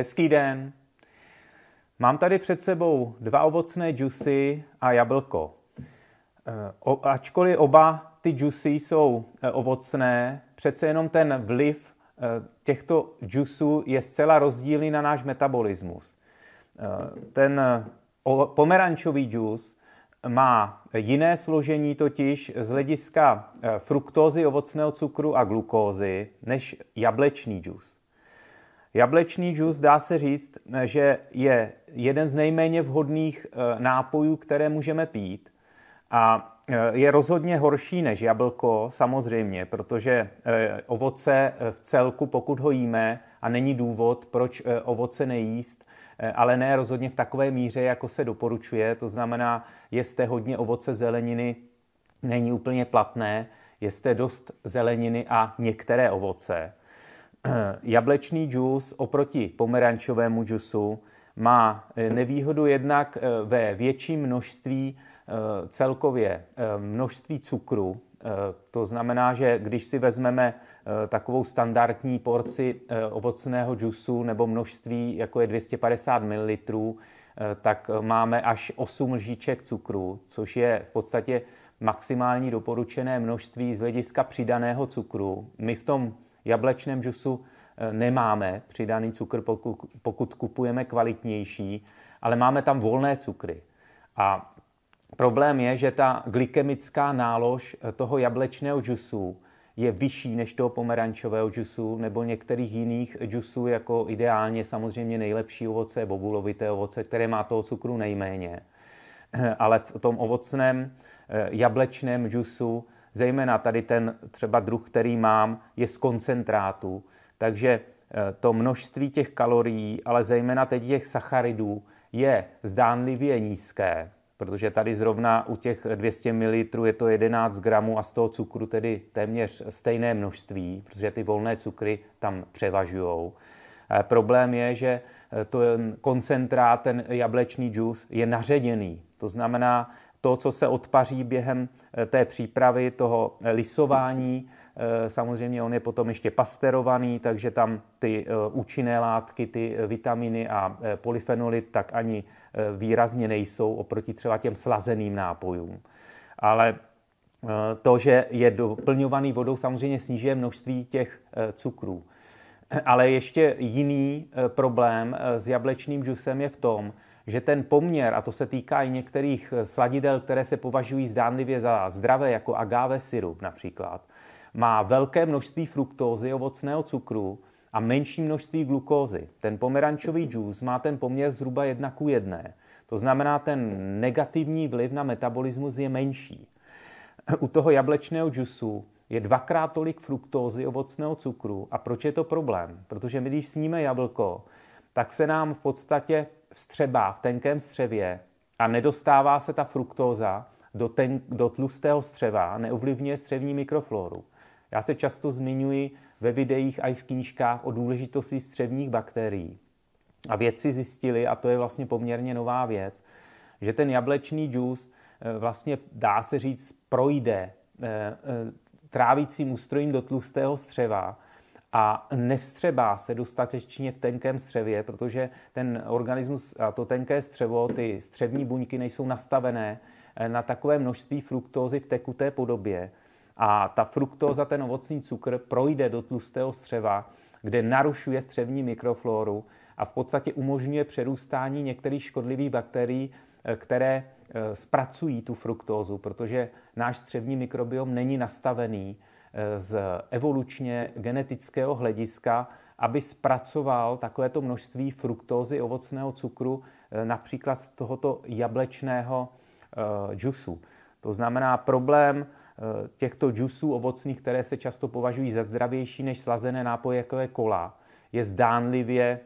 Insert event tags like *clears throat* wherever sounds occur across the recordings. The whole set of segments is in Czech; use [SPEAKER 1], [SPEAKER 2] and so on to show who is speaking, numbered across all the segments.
[SPEAKER 1] Hezký den. Mám tady před sebou dva ovocné džusy a jablko. Eh, ačkoliv oba ty džusy jsou eh, ovocné, přece jenom ten vliv eh, těchto džusů je zcela rozdílný na náš metabolismus. Ten pomerančový džus má jiné složení totiž z hlediska fruktózy, ovocného cukru a glukózy než jablečný džus. Jablečný džus dá se říct, že je jeden z nejméně vhodných eh, nápojů, které můžeme pít. A eh, je rozhodně horší než jablko, samozřejmě, protože eh, ovoce v celku, pokud ho jíme, a není důvod, proč ovoce nejíst, ale ne rozhodně v takové míře, jako se doporučuje. To znamená, jeste hodně ovoce zeleniny, není úplně platné, jeste dost zeleniny a některé ovoce. *clears throat* jablečný džus oproti pomerančovému džusu má eh, nevýhodu jednak eh, ve větším množství eh, celkově množství cukru. To znamená, že když si vezmeme takovou standardní porci ovocného džusu nebo množství, jako je 250 ml, tak máme až 8 lžíček cukru, což je v podstatě maximální doporučené množství z hlediska přidaného cukru. My v tom jablečném džusu eh, nemáme přidaný cukr, pokud kupujeme kvalitnější, ale máme tam volné cukry. A problém je, že ta glykemická nálož eh, toho jablečného džusu je vyšší než toho pomerančového džusu nebo některých jiných džusů, jako ideálně samozřejmě nejlepší ovoce, bobulovité ovoce, které má toho cukru nejméně. Eh, ale v tom ovocném jablečném džusu Zejména tady ten třeba druh, který mám, je z koncentrátu, takže eh, to množství těch kalorií, ale zejména teď těch sacharidů, je zdánlivě nízké, protože tady zrovna u těch 200 ml je to 11 gramů a z toho cukru tedy téměř stejné množství, protože ty volné cukry tam převažují. Eh, problém je, že eh, to koncentrát, ten jablečný džus, je naředěný. To znamená, to, co se odpaří během eh, té přípravy, toho eh, lisování, eh, Samozřejmě on je potom ještě pasterovaný, takže tam ty účinné látky, ty vitaminy a polyfenoly tak ani výrazně nejsou oproti třeba těm slazeným nápojům. Ale to, že je doplňovaný vodou, samozřejmě snižuje množství těch cukrů. *clears throat* Ale ještě jiný problém s jablečným džusem je v tom, že ten poměr, a to se týká i některých eh, sladidel, které se považují zdánlivě za zdravé, jako agave syrup například, má velké množství fruktózy, ovocného cukru a menší množství glukózy. Ten pomerančový džus má ten poměr zhruba 1 k 1. To znamená, ten negativní vliv na metabolismus je menší. U toho jablečného džusu je dvakrát tolik fruktózy ovocného cukru. A proč je to problém? Protože my, když sníme jablko, tak se nám v podstatě vstřebá v tenkém střevě a nedostává se ta fruktóza do, ten, do tlustého střeva, neovlivňuje střevní mikrofloru. Já se často zmiňuji ve videích a i v knížkách o důležitosti střevních bakterií. A vědci zjistili, a to je vlastně poměrně nová věc, že ten jablečný džus eh, vlastně dá se říct projde eh, eh, trávícím ústrojím do tlustého střeva a nevstřebá se dostatečně v tenkém střevě, protože ten organismus a to tenké střevo, ty střevní buňky nejsou nastavené eh, na takové množství fruktózy v tekuté podobě. A ta fruktóza, ten ovocný cukr, projde do tlustého střeva, kde narušuje střevní mikroflóru a v podstatě umožňuje přerůstání některých škodlivých bakterií, eh, které eh, zpracují tu fruktózu, protože náš střevní mikrobiom není nastavený z evolučně genetického hlediska, aby zpracoval takovéto množství fruktózy ovocného cukru eh, například z tohoto jablečného eh, džusu. To znamená, problém eh, těchto džusů ovocných, které se často považují za zdravější než slazené nápoje, jako je kola, je zdánlivě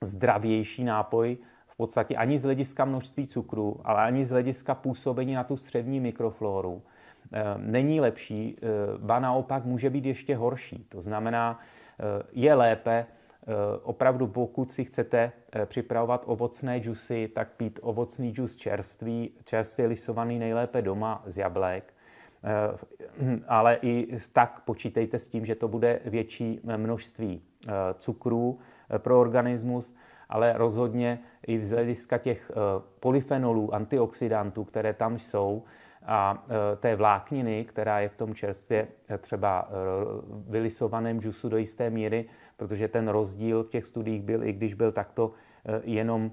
[SPEAKER 1] zdravější nápoj, v podstatě ani z hlediska množství cukru, ale ani z hlediska působení na tu střevní mikroflóru. Eh, není lepší, eh, ba naopak může být ještě horší. To znamená, eh, je lépe opravdu, pokud si chcete připravovat ovocné džusy, tak pít ovocný džus čerstvý, čerstvě lisovaný nejlépe doma z jablek. *clears throat* Ale i tak počítejte s tím, že to bude větší množství cukrů pro organismus, ale rozhodně i z hlediska těch polyfenolů, antioxidantů, které tam jsou, a e, té vlákniny, která je v tom čerstvě e, třeba e, vylisovaném džusu do jisté míry, protože ten rozdíl v těch studiích byl, i když byl takto jenom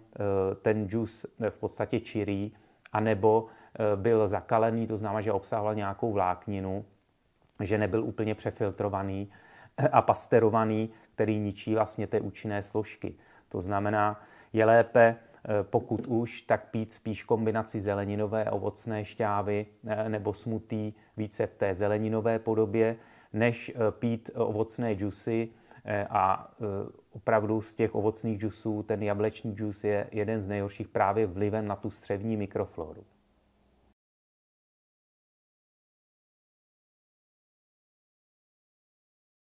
[SPEAKER 1] ten džus v podstatě čirý, anebo byl zakalený, to znamená, že obsahoval nějakou vlákninu, že nebyl úplně přefiltrovaný a pasterovaný, který ničí vlastně ty účinné složky. To znamená, je lépe Eh, pokud už, tak pít spíš kombinaci zeleninové ovocné šťávy eh, nebo smutí více v té zeleninové podobě, než eh, pít ovocné džusy a opravdu z těch ovocných džusů ten jablečný džus je jeden z nejhorších právě vlivem na tu střevní mikrofloru.